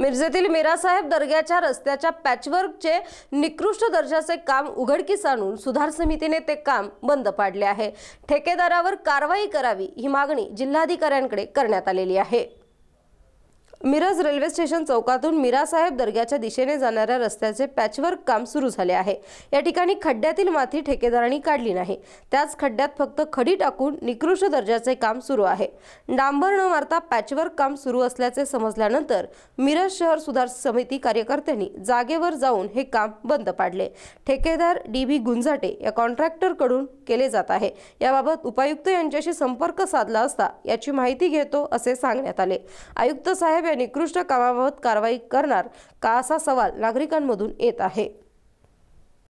मिरजेतील मीरासाहेब दर्ग्याच्या रस्त्याच्या पॅचवर्कचे निकृष्ट दर्जाचे काम उघडकीस आणून सुधार समितीने ते काम बंद पाडले आहे ठेकेदारावर कारवाई करावी ही मागणी जिल्हाधिकाऱ्यांकडे करण्यात आलेली आहे मिरज रेल्वे स्टेशन चौकातून साहेब दर्ग्याच्या दिशेने जाणाऱ्या रस्त्याचे पॅचवर्क काम सुरू झाले आहे या ठिकाणी खड्ड्यातील माती ठेकेदारांनी काढली नाही त्याच खड्ड्यात फक्त खडी टाकून निकृष्ट दर्जाचे काम सुरू आहे डांबर न मारता पॅचवर्क काम सुरू असल्याचे समजल्यानंतर मिरज शहर सुधार समिती कार्यकर्त्यांनी जागेवर जाऊन हे काम बंद पाडले ठेकेदार डी बी गुंजाटे या कॉन्ट्रॅक्टरकडून केले जात आहे याबाबत उपायुक्त यांच्याशी संपर्क साधला असता याची माहिती घेतो असे सांगण्यात आले आयुक्त साहेब निकृष्ट कामाबाबत कारवाई करणार का असा सवाल नागरिकांमधून येत आहे